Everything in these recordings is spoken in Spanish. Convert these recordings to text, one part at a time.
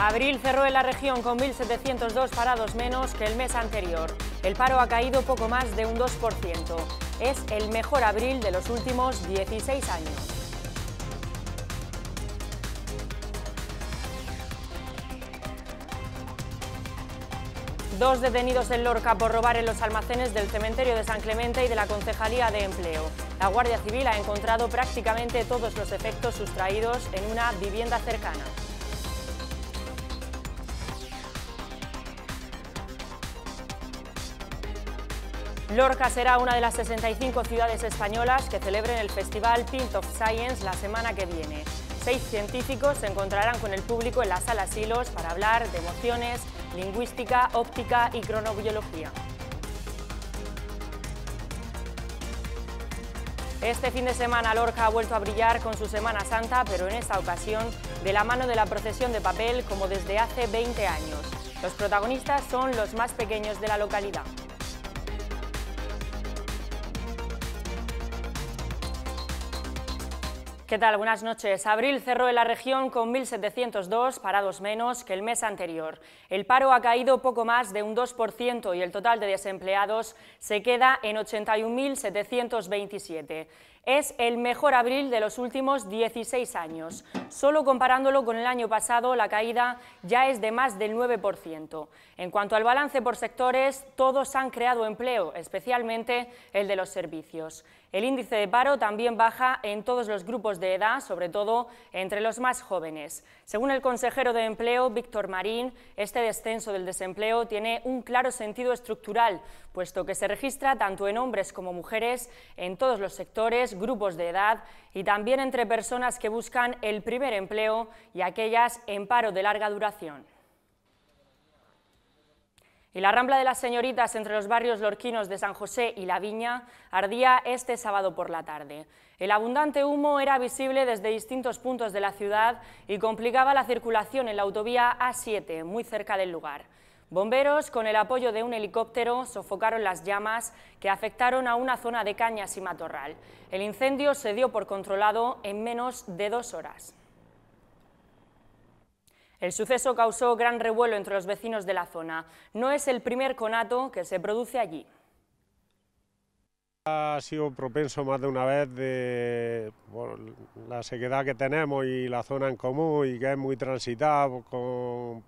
Abril cerró en la región con 1.702 parados menos que el mes anterior. El paro ha caído poco más de un 2%. Es el mejor abril de los últimos 16 años. Dos detenidos en Lorca por robar en los almacenes del cementerio de San Clemente y de la Concejalía de Empleo. La Guardia Civil ha encontrado prácticamente todos los efectos sustraídos en una vivienda cercana. Lorca será una de las 65 ciudades españolas que celebren el festival Pint of Science la semana que viene. Seis científicos se encontrarán con el público en la sala Silos para hablar de emociones, lingüística, óptica y cronobiología. Este fin de semana Lorca ha vuelto a brillar con su Semana Santa, pero en esta ocasión de la mano de la procesión de papel como desde hace 20 años. Los protagonistas son los más pequeños de la localidad. ¿Qué tal? Buenas noches. Abril cerró en la región con 1.702 parados menos que el mes anterior. El paro ha caído poco más de un 2% y el total de desempleados se queda en 81.727. Es el mejor abril de los últimos 16 años. Solo comparándolo con el año pasado, la caída ya es de más del 9%. En cuanto al balance por sectores, todos han creado empleo, especialmente el de los servicios. El índice de paro también baja en todos los grupos de edad, sobre todo entre los más jóvenes. Según el consejero de Empleo, Víctor Marín, este descenso del desempleo tiene un claro sentido estructural, puesto que se registra tanto en hombres como mujeres, en todos los sectores, grupos de edad y también entre personas que buscan el primer empleo y aquellas en paro de larga duración. Y la Rambla de las Señoritas entre los barrios lorquinos de San José y La Viña ardía este sábado por la tarde. El abundante humo era visible desde distintos puntos de la ciudad y complicaba la circulación en la autovía A7, muy cerca del lugar. Bomberos, con el apoyo de un helicóptero, sofocaron las llamas que afectaron a una zona de cañas y matorral. El incendio se dio por controlado en menos de dos horas. El suceso causó gran revuelo entre los vecinos de la zona. No es el primer conato que se produce allí. Ha sido propenso más de una vez de la sequedad que tenemos y la zona en común y que es muy transitada con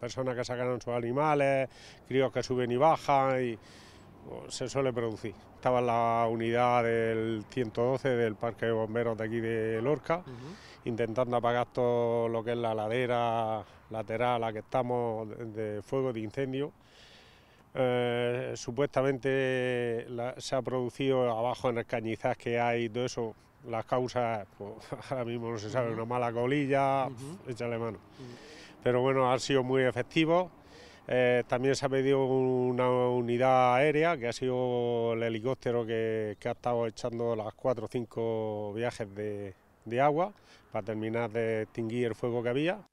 personas que sacaron sus animales, críos que suben y bajan y pues, se suele producir. Estaba en la unidad del 112 del Parque de Bomberos de aquí de Lorca, intentando apagar todo lo que es la ladera lateral a la que estamos de fuego de incendio. Eh, supuestamente se ha producido abajo en el cañizas que hay todo eso. Las causas, pues, ahora mismo no se sabe, una mala colilla, hecha échale mano pero bueno, ha sido muy efectivo. Eh, también se ha pedido una unidad aérea, que ha sido el helicóptero que, ha estado echando las cuatro o cinco viajes de agua para terminar de extinguir el fuego que había.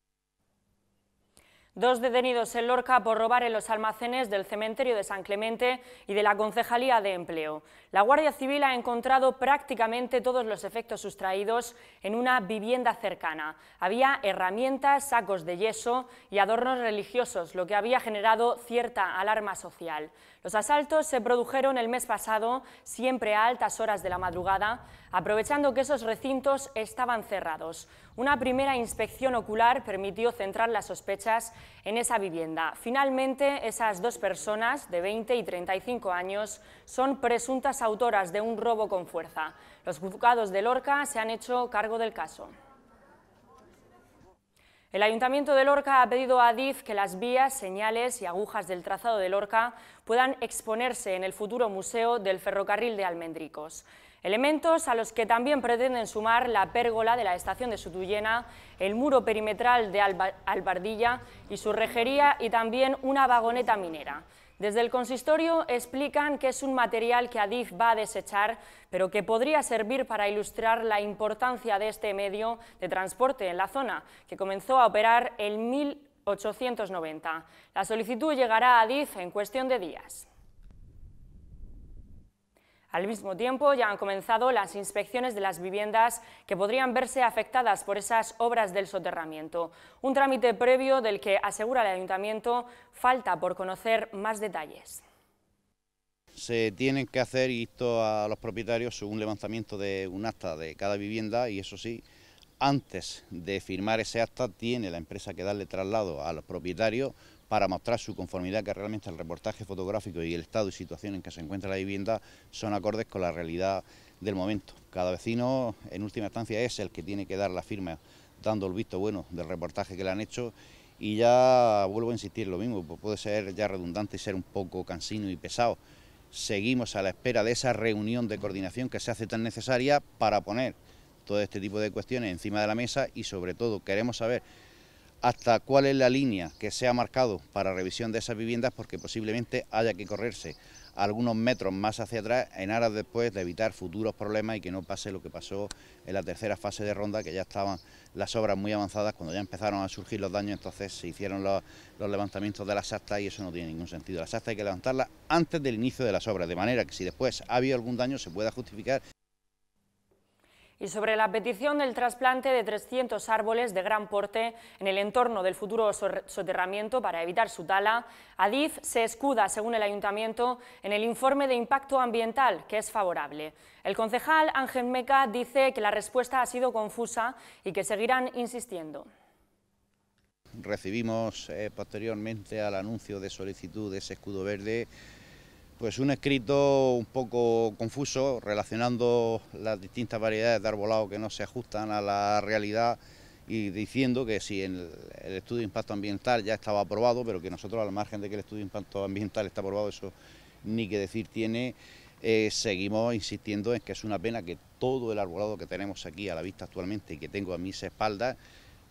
Dos detenidos en Lorca por robar en los almacenes del cementerio de San Clemente y de la Concejalía de Empleo. La Guardia Civil ha encontrado prácticamente todos los efectos sustraídos en una vivienda cercana. Había herramientas, sacos de yeso y adornos religiosos, lo que había generado cierta alarma social. Los asaltos se produjeron el mes pasado, siempre a altas horas de la madrugada, aprovechando que esos recintos estaban cerrados. Una primera inspección ocular permitió centrar las sospechas en esa vivienda. Finalmente, esas dos personas, de 20 y 35 años, son presuntas autoras de un robo con fuerza. Los juzgados de Lorca se han hecho cargo del caso. El Ayuntamiento de Lorca ha pedido a Adif que las vías, señales y agujas del trazado de Lorca puedan exponerse en el futuro Museo del Ferrocarril de Almendricos. Elementos a los que también pretenden sumar la pérgola de la estación de Sutuyena, el muro perimetral de Albardilla y su rejería y también una vagoneta minera. Desde el consistorio explican que es un material que Adif va a desechar, pero que podría servir para ilustrar la importancia de este medio de transporte en la zona, que comenzó a operar en 1890. La solicitud llegará a Adif en cuestión de días. Al mismo tiempo, ya han comenzado las inspecciones de las viviendas que podrían verse afectadas por esas obras del soterramiento. Un trámite previo del que, asegura el Ayuntamiento, falta por conocer más detalles. Se tienen que hacer esto a los propietarios un levantamiento de un acta de cada vivienda y eso sí, antes de firmar ese acta tiene la empresa que darle traslado a los propietarios para mostrar su conformidad que realmente el reportaje fotográfico y el estado y situación en que se encuentra la vivienda son acordes con la realidad del momento. Cada vecino, en última instancia, es el que tiene que dar la firma dando el visto bueno del reportaje que le han hecho y ya vuelvo a insistir lo mismo, pues puede ser ya redundante y ser un poco cansino y pesado. Seguimos a la espera de esa reunión de coordinación que se hace tan necesaria para poner todo este tipo de cuestiones encima de la mesa y sobre todo queremos saber hasta cuál es la línea que se ha marcado para revisión de esas viviendas porque posiblemente haya que correrse algunos metros más hacia atrás en aras después de evitar futuros problemas y que no pase lo que pasó en la tercera fase de ronda, que ya estaban las obras muy avanzadas, cuando ya empezaron a surgir los daños, entonces se hicieron los, levantamientos de las actas... y eso no tiene ningún sentido. Las actas hay que levantarlas antes del inicio de las obras, de manera que si después ha habido algún daño se pueda justificar y sobre la petición del trasplante de 300 árboles de gran porte en el entorno del futuro soterramiento para evitar su tala, Adif se escuda, según el ayuntamiento, en el informe de impacto ambiental, que es favorable. El concejal Ángel Meca dice que la respuesta ha sido confusa y que seguirán insistiendo. Recibimos eh, posteriormente al anuncio de solicitud de ese escudo verde pues un escrito un poco confuso, relacionando las distintas variedades de arbolado que no se ajustan a la realidad y diciendo que si el, estudio de impacto ambiental ya estaba aprobado, pero que nosotros al margen de que el estudio de impacto ambiental está aprobado, eso ni que decir tiene, eh, seguimos insistiendo en que es una pena que todo el arbolado que tenemos aquí a la vista actualmente y que tengo a mis espaldas,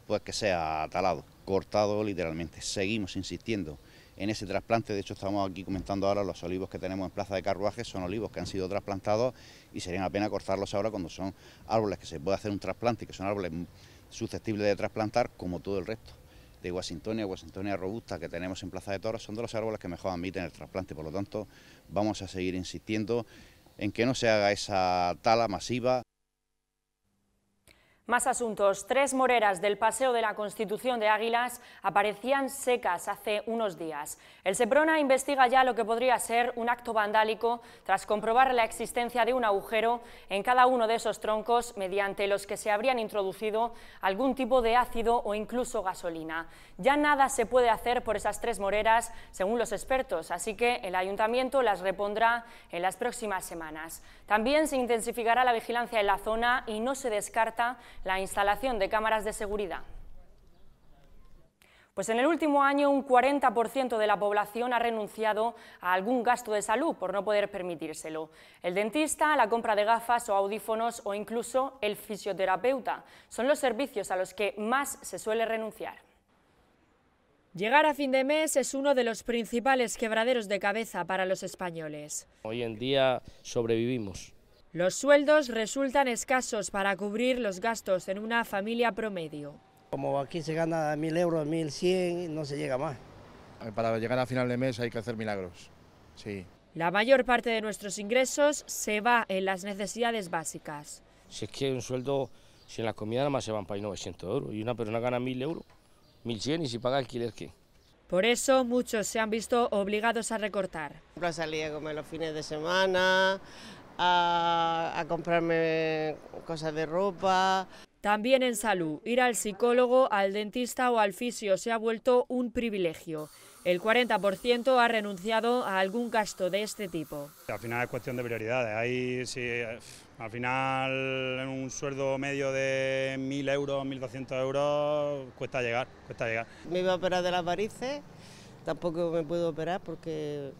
pues que sea talado, cortado literalmente. Seguimos insistiendo en ese trasplante. De hecho, estamos aquí comentando ahora los olivos que tenemos en Plaza de Carruajes, son olivos que han sido trasplantados y sería una pena cortarlos ahora cuando son árboles que se puede hacer un trasplante y que son árboles susceptibles de trasplantar como todo el resto. De Washingtonia, Washingtonia robusta que tenemos en Plaza de Toros son de los árboles que mejor admiten el trasplante. Por lo tanto, vamos a seguir insistiendo en que no se haga esa tala masiva. Más asuntos. Tres moreras del Paseo de la Constitución de Águilas aparecían secas hace unos días. El Seprona investiga ya lo que podría ser un acto vandálico tras comprobar la existencia de un agujero en cada uno de esos troncos mediante los que se habrían introducido algún tipo de ácido o incluso gasolina. Ya nada se puede hacer por esas tres moreras, según los expertos, así que el ayuntamiento las repondrá en las próximas semanas. También se intensificará la vigilancia en la zona y no se descarta la instalación de cámaras de seguridad. Pues en el último año un 40% de la población ha renunciado a algún gasto de salud por no poder permitírselo. El dentista, la compra de gafas o audífonos o incluso el fisioterapeuta son los servicios a los que más se suele renunciar. Llegar a fin de mes es uno de los principales quebraderos de cabeza para los españoles. Hoy en día sobrevivimos los sueldos resultan escasos para cubrir los gastos en una familia promedio. Como aquí se gana 1.000 euros, 1.100, no se llega más. Para llegar a final de mes hay que hacer milagros, sí. La mayor parte de nuestros ingresos se va en las necesidades básicas. Si es que un sueldo, si en la comida nada más se van para ahí 900 euros y una persona gana 1.000 euros, 1.100 y si paga alquiler, ¿qué? Por eso muchos se han visto obligados a recortar. Salía a comer los fines de semana, a, comprarme cosas de ropa. También en salud, ir al psicólogo, al dentista o al fisio se ha vuelto un privilegio. El 40% ha renunciado a algún gasto de este tipo. Al final es cuestión de prioridades. Ahí, si, al final, en un sueldo medio de 1.000 euros, 1.200 euros, cuesta llegar, cuesta llegar. Me iba a operar de las varices, tampoco me puedo operar porque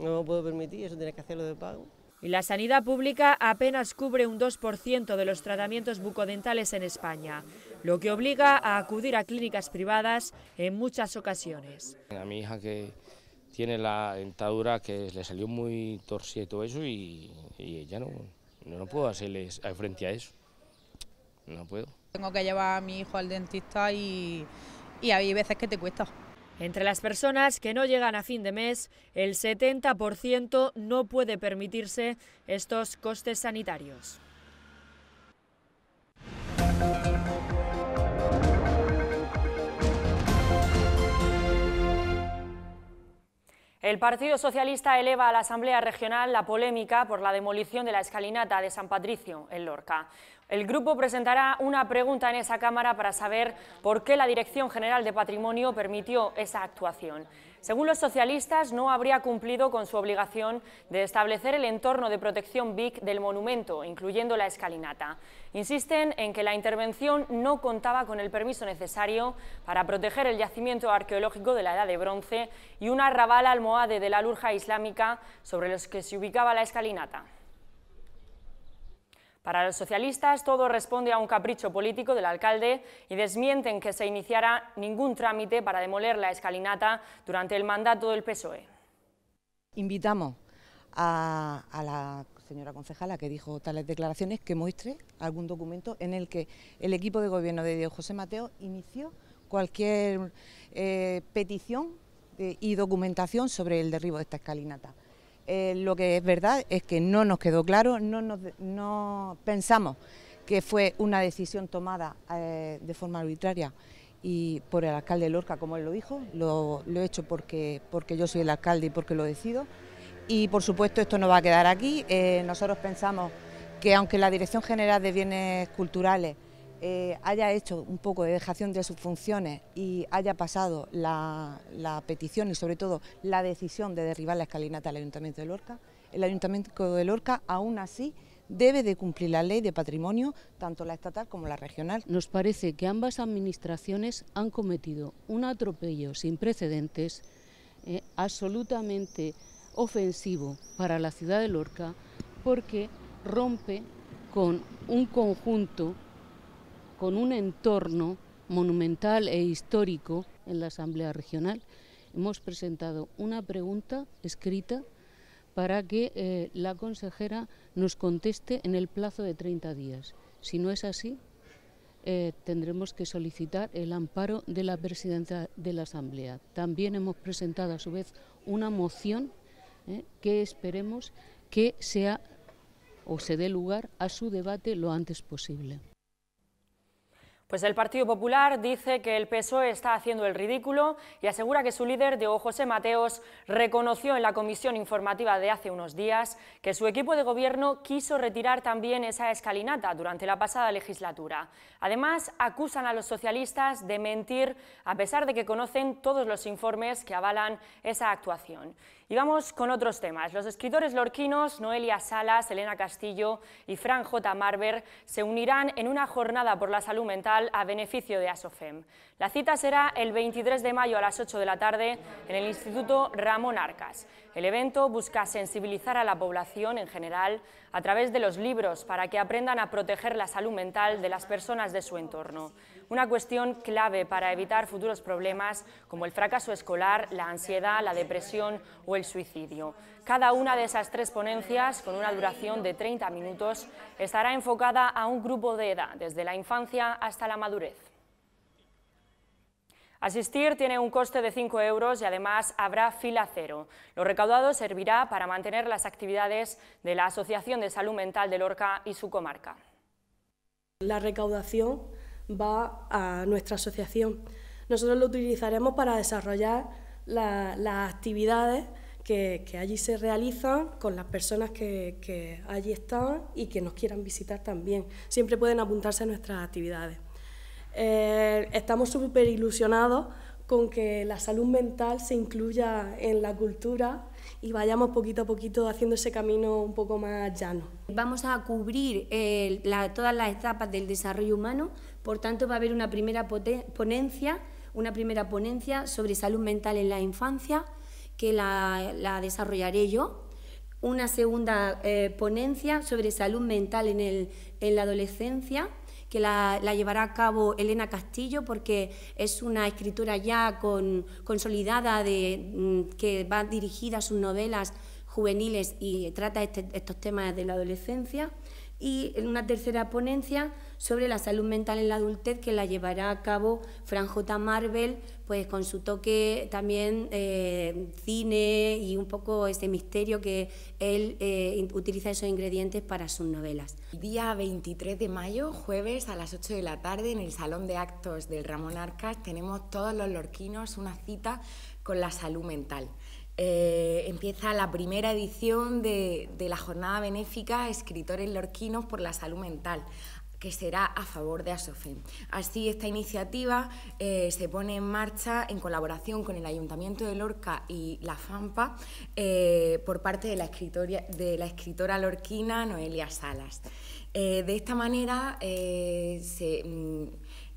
no lo puedo permitir, eso tienes que hacerlo de pago. Y la sanidad pública apenas cubre un 2% de los tratamientos bucodentales en España, lo que obliga a acudir a clínicas privadas en muchas ocasiones. A mi hija que tiene la dentadura que le salió muy torcida eso y, ella no, no puedo hacerle eh, frente a eso, no puedo. Tengo que llevar a mi hijo al dentista y hay veces que te cuesta. Entre las personas que no llegan a fin de mes, el 70% no puede permitirse estos costes sanitarios. El Partido Socialista eleva a la Asamblea Regional la polémica por la demolición de la escalinata de San Patricio en Lorca. El grupo presentará una pregunta en esa Cámara para saber por qué la Dirección General de Patrimonio permitió esa actuación. Según los socialistas, no habría cumplido con su obligación de establecer el entorno de protección BIC del monumento, incluyendo la escalinata. Insisten en que la intervención no contaba con el permiso necesario para proteger el yacimiento arqueológico de la Edad de Bronce y una arrabal almohade de la Lurja Islámica sobre los que se ubicaba la escalinata. Para los socialistas, todo responde a un capricho político del alcalde y desmienten que se iniciara ningún trámite para demoler la escalinata durante el mandato del PSOE. Invitamos a, la señora concejala que dijo tales declaraciones que muestre algún documento en el que el equipo de gobierno de Diego José Mateo inició cualquier eh, petición eh, y documentación sobre el derribo de esta escalinata. Eh, lo que es verdad es que no nos quedó claro, no, pensamos que fue una decisión tomada eh, de forma arbitraria y por el alcalde Lorca, como él lo dijo, lo, he hecho porque, yo soy el alcalde y porque lo decido. Y por supuesto esto no va a quedar aquí, eh, nosotros pensamos que aunque la Dirección General de Bienes Culturales eh, haya hecho un poco de dejación de sus funciones y haya pasado la, petición y sobre todo la decisión de derribar la escalinata al Ayuntamiento de Lorca, el Ayuntamiento de Lorca aún así debe de cumplir la ley de patrimonio, tanto la estatal como la regional. Nos parece que ambas administraciones han cometido un atropello sin precedentes, eh, absolutamente ofensivo para la ciudad de Lorca, porque rompe con un conjunto con un entorno monumental e histórico en la Asamblea Regional, hemos presentado una pregunta escrita para que eh, la consejera nos conteste en el plazo de 30 días. Si no es así, eh, tendremos que solicitar el amparo de la presidenta de la Asamblea. También hemos presentado a su vez una moción eh, que esperemos que sea o se dé lugar a su debate lo antes posible. Pues el Partido Popular dice que el PSOE está haciendo el ridículo y asegura que su líder, Diego José Mateos, reconoció en la comisión informativa de hace unos días que su equipo de gobierno quiso retirar también esa escalinata durante la pasada legislatura. Además, acusan a los socialistas de mentir a pesar de que conocen todos los informes que avalan esa actuación. Y vamos con otros temas. Los escritores lorquinos Noelia Salas, Elena Castillo y Fran J. Marber se unirán en una jornada por la salud mental a beneficio de ASOFEM. La cita será el 23 de mayo a las 8 de la tarde en el Instituto Ramón Arcas. El evento busca sensibilizar a la población en general a través de los libros para que aprendan a proteger la salud mental de las personas de su entorno una cuestión clave para evitar futuros problemas como el fracaso escolar, la ansiedad, la depresión o el suicidio. Cada una de esas tres ponencias, con una duración de 30 minutos, estará enfocada a un grupo de edad, desde la infancia hasta la madurez. Asistir tiene un coste de 5 euros y además habrá fila cero. Lo recaudado servirá para mantener las actividades de la Asociación de Salud Mental de Lorca y su comarca. La recaudación va a nuestra asociación. Nosotros lo utilizaremos para desarrollar las actividades que, allí se realizan con las personas que, allí están y que nos quieran visitar también. Siempre pueden apuntarse a nuestras actividades. Eh, estamos súper ilusionados con que la salud mental se incluya en la cultura y vayamos poquito a poquito haciendo ese camino un poco más llano. Vamos a cubrir eh, todas las etapas del desarrollo humano por tanto, va a haber una primera ponencia, una primera ponencia sobre salud mental en la infancia, que la, desarrollaré yo. Una segunda eh, ponencia sobre salud mental en, la adolescencia, que la, llevará a cabo Elena Castillo, porque es una escritora ya consolidada mm, que va dirigida a sus novelas juveniles y trata este, estos temas de la adolescencia y una tercera ponencia sobre la salud mental en la adultez que la llevará a cabo Fran J. Marvel, pues con su toque también eh, cine y un poco ese misterio que él eh, utiliza esos ingredientes para sus novelas. Día 23 de mayo, jueves a las 8 de la tarde, en el Salón de Actos del Ramón Arcas, tenemos todos los lorquinos una cita con la salud mental. Eh, empieza la primera edición de, la jornada benéfica Escritores Lorquinos por la Salud Mental que será a favor de ASOFEM. Así, esta iniciativa eh, se pone en marcha en colaboración con el Ayuntamiento de Lorca y la FAMPA eh, por parte de la, de la escritora lorquina Noelia Salas. de esta manera se mm,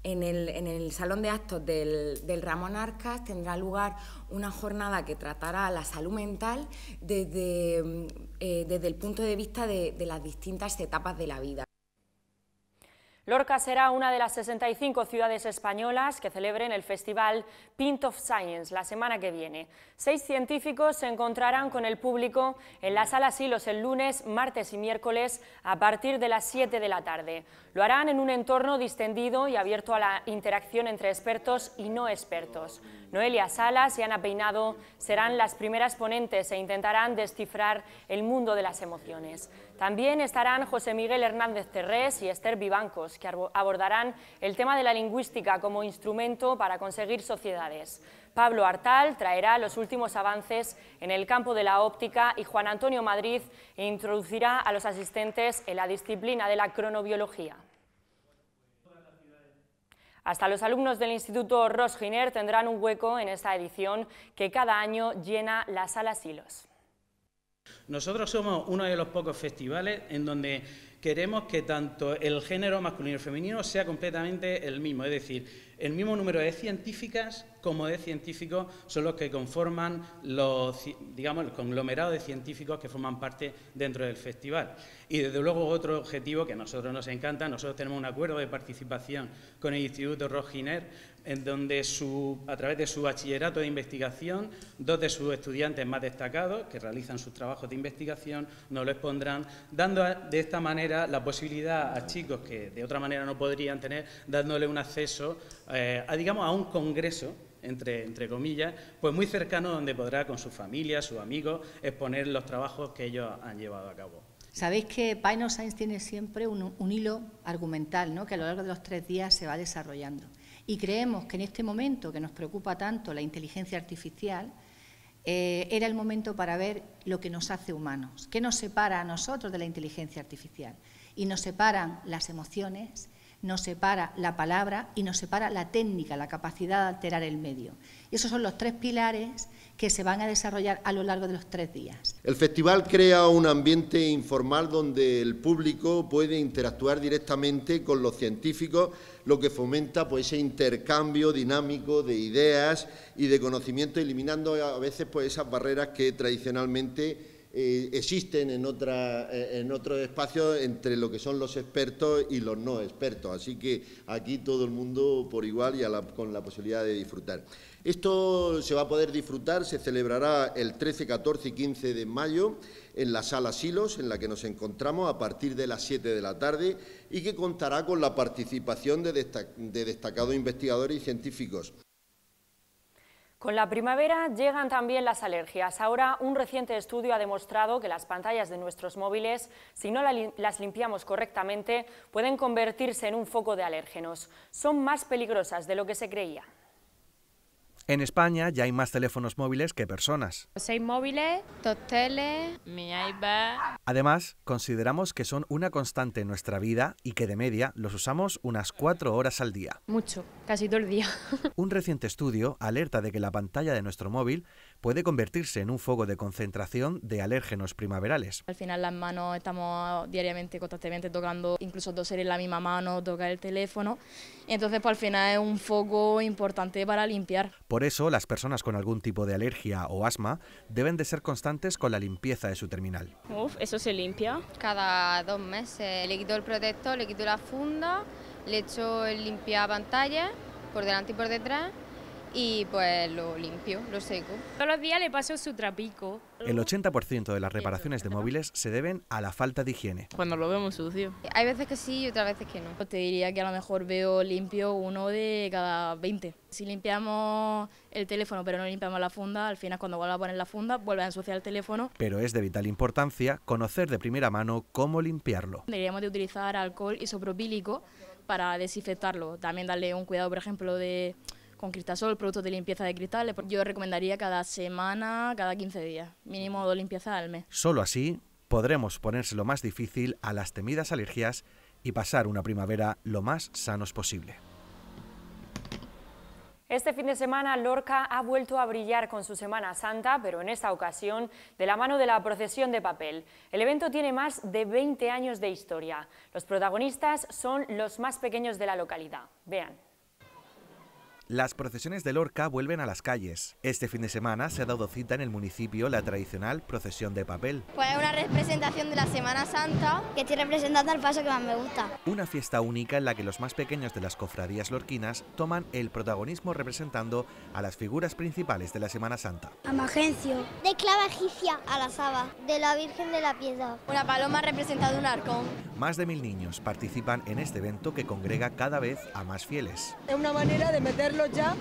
en el, Salón de Actos del, del, Ramón Arcas tendrá lugar una jornada que tratará la salud mental desde, mm, eh, el punto de vista de las distintas etapas de la vida. Lorca será una de las 65 ciudades españolas que celebren el festival Pint of Science la semana que viene. Seis científicos se encontrarán con el público en la sala Silos el lunes, martes y miércoles a partir de las 7 de la tarde. Lo harán en un entorno distendido y abierto a la interacción entre expertos y no expertos. Noelia Salas y Ana Peinado serán las primeras ponentes e intentarán descifrar el mundo de las emociones. También estarán José Miguel Hernández Terrés y Esther Vivancos, que abordarán el tema de la lingüística como instrumento para conseguir sociedades. Pablo Artal traerá los últimos avances en el campo de la óptica y Juan Antonio Madrid introducirá a los asistentes en la disciplina de la cronobiología. Hasta los alumnos del Instituto Rosginer tendrán un hueco en esta edición que cada año llena las sala Silos. Nosotros somos uno de los pocos festivales en donde queremos que tanto el género masculino y femenino sea completamente el mismo, es decir, el mismo número de científicas como de científicos son los que conforman los, digamos, el conglomerado de científicos que forman parte dentro del festival. Y desde luego otro objetivo que a nosotros nos encanta, nosotros tenemos un acuerdo de participación con el Instituto Roginer en donde a través de su bachillerato de investigación, dos de sus estudiantes más destacados, que realizan sus trabajos de investigación, nos lo expondrán, dando de esta manera la posibilidad a chicos que de otra manera no podrían tener, dándole un acceso eh, a, digamos, a un congreso entre, comillas, pues muy cercano donde podrá con su familia, sus amigos, exponer los trabajos que ellos han llevado a cabo. Sabéis que Pino Science tiene siempre un, hilo argumental, que a lo largo de los tres días se va desarrollando. Y creemos que en este momento que nos preocupa tanto la inteligencia artificial, eh, era el momento para ver lo que nos hace humanos, qué nos separa a nosotros de la inteligencia artificial. Y nos separan las emociones, nos separa la palabra y nos separa la técnica, la capacidad de alterar el medio. Y esos son los tres pilares que se van a desarrollar a lo largo de los tres días. El festival crea un ambiente informal donde el público puede interactuar directamente con los científicos, lo que fomenta pues, ese intercambio dinámico de ideas y de conocimiento, eliminando a veces pues, esas barreras que tradicionalmente eh, existen en, otra, eh, otros espacios entre lo que son los expertos y los no expertos. Así que aquí todo el mundo por igual y con la posibilidad de disfrutar. Esto se va a poder disfrutar, se celebrará el 13, 14 y 15 de mayo en la sala Silos, en la que nos encontramos a partir de las 7 de la tarde y que contará con la participación de destacados investigadores y científicos. Con la primavera llegan también las alergias. Ahora un reciente estudio ha demostrado que las pantallas de nuestros móviles, si no las limpiamos correctamente, pueden convertirse en un foco de alérgenos. Son más peligrosas de lo que se creía. En España ya hay más teléfonos móviles que personas. Seis móviles, dos teles, mi iPad. Además, consideramos que son una constante en nuestra vida y que de media los usamos unas cuatro horas al día. Mucho, casi todo el día. un reciente estudio alerta de que la pantalla de nuestro móvil puede convertirse en un foco de concentración de alérgenos primaverales. Al final las manos estamos diariamente, constantemente tocando, incluso seres en la misma mano, tocar el teléfono. Entonces, pues al final es un foco importante para limpiar. Por eso, las personas con algún tipo de alergia o asma deben de ser constantes con la limpieza de su terminal. Uf, eso se limpia. Cada dos meses le quito el protector, le quito la funda, le echo el limpia pantalla por delante y por detrás y pues lo limpio, lo seco. Todos los días le paso su trapico. El 80% de las reparaciones de móviles se deben a la falta de higiene. Cuando lo vemos sucio. Hay veces que sí y otras veces que no. Pues te diría que a lo mejor veo limpio uno de cada 20. Si limpiamos el teléfono pero no limpiamos la funda, al final cuando vuelva a poner la funda vuelve a ensuciar el teléfono. Pero es de vital importancia conocer de primera mano cómo limpiarlo. Deberíamos de utilizar alcohol isopropílico para desinfectarlo. También darle un cuidado, por ejemplo, de con Cristasol, producto de limpieza de cristales. Yo recomendaría cada semana, cada 15 días, mínimo dos limpiezas al mes. Solo así podremos ponerse lo más difícil a las temidas alergias y pasar una primavera lo más sanos posible. Este fin de semana Lorca ha vuelto a brillar con su Semana Santa, pero en esta ocasión de la mano de la procesión de papel. El evento tiene más de 20 años de historia. Los protagonistas son los más pequeños de la localidad. Vean. Las procesiones de Lorca vuelven a las calles. Este fin de semana se ha dado cita en el municipio la tradicional procesión de papel. Pues es una representación de la Semana Santa que estoy representando al paso que más me gusta. Una fiesta única en la que los más pequeños de las cofradías lorquinas toman el protagonismo representando a las figuras principales de la Semana Santa. A Magencio. De clava A la Saba. De la Virgen de la Piedad. Una paloma representando un arcón. Más de mil niños participan en este evento que congrega cada vez a más fieles. Es una manera de meter ya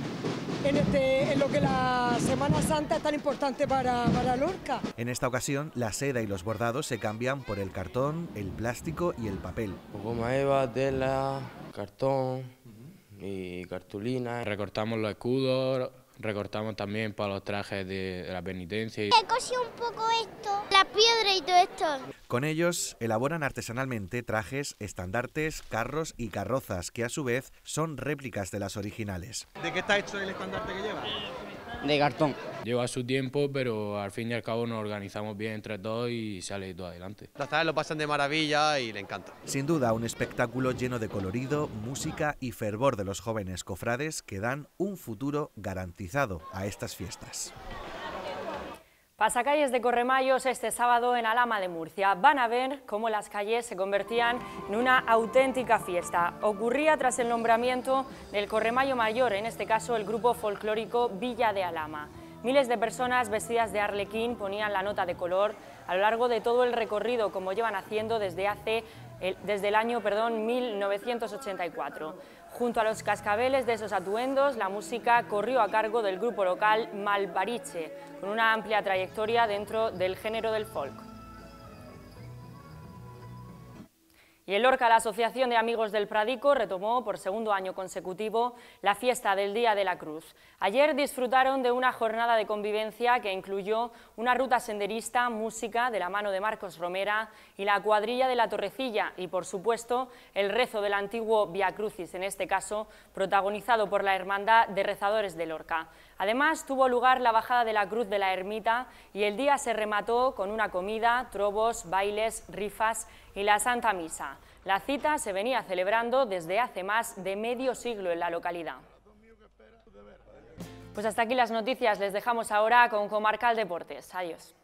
en, este, lo que la Semana Santa es tan importante para, para Lorca. En esta ocasión, la seda y los bordados se cambian por el cartón, el plástico y el papel. Goma eva, tela, cartón y cartulina. Recortamos los escudos, recortamos también para los trajes de la penitencia. He cosido un poco esto, la piedra y todo esto. Con ellos elaboran artesanalmente trajes, estandartes, carros y carrozas, que a su vez son réplicas de las originales. ¿De qué está hecho el estandarte que lleva? de cartón. Lleva su tiempo, pero al fin y al cabo nos organizamos bien entre todos y sale todo adelante. Las tardes lo pasan de maravilla y le encanta. Sin duda, un espectáculo lleno de colorido, música y fervor de los jóvenes cofrades que dan un futuro garantizado a estas fiestas. Pasacalles de Corremayos este sábado en Alama de Murcia. Van a ver cómo las calles se convertían en una auténtica fiesta. Ocurría tras el nombramiento del Corremayo Mayor, en este caso el grupo folclórico Villa de Alama. Miles de personas vestidas de arlequín ponían la nota de color a lo largo de todo el recorrido, como llevan haciendo desde, hace, desde el año perdón, 1984. Junto a los cascabeles de esos atuendos, la música corrió a cargo del grupo local Malvariche, con una amplia trayectoria dentro del género del folk. Y en Lorca, la Asociación de Amigos del Pradico retomó por segundo año consecutivo la fiesta del Día de la Cruz. Ayer disfrutaron de una jornada de convivencia que incluyó una ruta senderista, música de la mano de Marcos Romera y la cuadrilla de la Torrecilla y, por supuesto, el rezo del antiguo Via Crucis, en este caso protagonizado por la Hermandad de Rezadores de Lorca. Además, tuvo lugar la bajada de la cruz de la ermita y el día se remató con una comida, trobos, bailes, rifas y la Santa Misa. La cita se venía celebrando desde hace más de medio siglo en la localidad. Pues hasta aquí las noticias, les dejamos ahora con Comarcal Deportes. Adiós.